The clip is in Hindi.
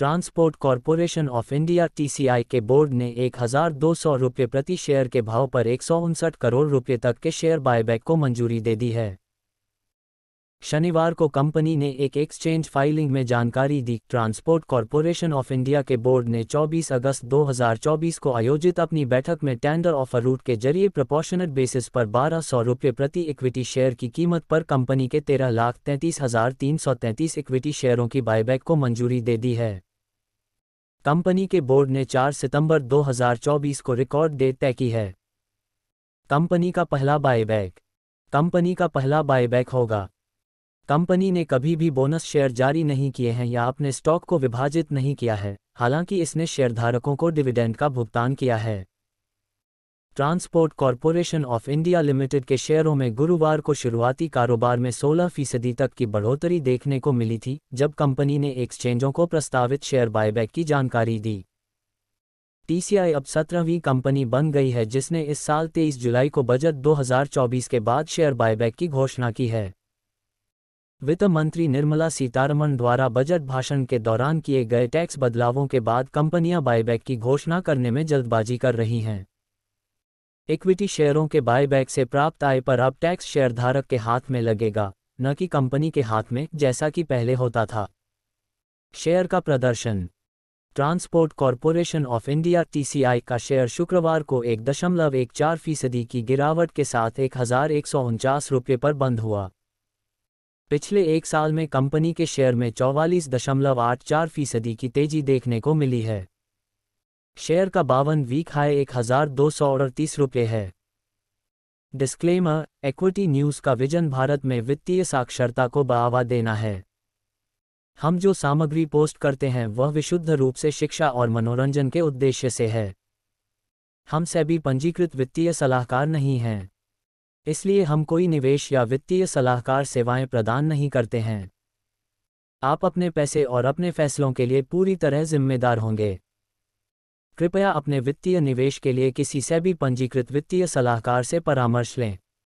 transport corporation of India TCI के बोर्ड ने एक हजार दो सौ रुपये प्रति शेयर के भाव पर एक सौ उनसठ करोड़ रुपये तक के शेयर बायबैक को मंजूरी दे दी है शनिवार को कंपनी ने एक एक्सचेंज फाइलिंग में जानकारी दी ट्रांसपोर्ट कॉरपोरेशन ऑफ इंडिया के बोर्ड ने 24 अगस्त 2024 को आयोजित अपनी बैठक में टेंडर ऑफर रूट के जरिए प्रपोर्शनल बेसिस पर बारह सौ रुपये प्रति इक्विटी शेयर की कीमत पर कंपनी के तेरह लाख तैंतीस हजार तीन सौ तैंतीस इक्विटी शेयरों की बायबैक को मंजूरी दे दी है कंपनी के बोर्ड ने 4 सितंबर 2024 को रिकॉर्ड डेट तय की है कंपनी का पहला बायबैक कंपनी का पहला बायबैक होगा कंपनी ने कभी भी बोनस शेयर जारी नहीं किए हैं या अपने स्टॉक को विभाजित नहीं किया है हालांकि इसने शेयरधारकों को डिविडेंड का भुगतान किया है transport corporation of India limited के शेयरों में गुरुवार को शुरुआती कारोबार में 16 फीसदी तक की बढ़ोतरी देखने को मिली थी जब कंपनी ने एक्सचेंजों को प्रस्तावित शेयर बायबैक की जानकारी दी टीसीआई अब सत्रहवीं कंपनी बन गई है जिसने इस साल 23 जुलाई को बजट 2024 के बाद शेयर बायबैक की घोषणा की है वित्त मंत्री निर्मला सीतारमण द्वारा बजट भाषण के दौरान किए गए टैक्स बदलावों के बाद कंपनियां बायबैक की घोषणा करने में जल्दबाजी कर रही हैं इक्विटी शेयरों के बायबैक से प्राप्त आय पर अब टैक्स शेयरधारक के हाथ में लगेगा न कि कंपनी के हाथ में जैसा कि पहले होता था शेयर का प्रदर्शन transport corporation of India TCI का शेयर शुक्रवार को एक दशमलव एक चार फीसदी की गिरावट के साथ एक हजार एक सौ उनचास रुपये पर बंद हुआ पिछले एक साल में कंपनी के शेयर में चौवालीस दशमलव आठ चार फीसदी की तेजी देखने को मिली है शेयर का बावन वीक हाई एक हजार दो सौ अड़तीस रुपये है डिस्क्लेमर एक्विटी न्यूज़ का विजन भारत में वित्तीय साक्षरता को बढ़ावा देना है हम जो सामग्री पोस्ट करते हैं वह विशुद्ध रूप से शिक्षा और मनोरंजन के उद्देश्य से है हम सभी पंजीकृत वित्तीय सलाहकार नहीं हैं इसलिए हम कोई निवेश या वित्तीय सलाहकार सेवाएं प्रदान नहीं करते हैं आप अपने पैसे और अपने फैसलों के लिए पूरी तरह जिम्मेदार होंगे कृपया अपने वित्तीय निवेश के लिए किसी से भी पंजीकृत वित्तीय सलाहकार से परामर्श लें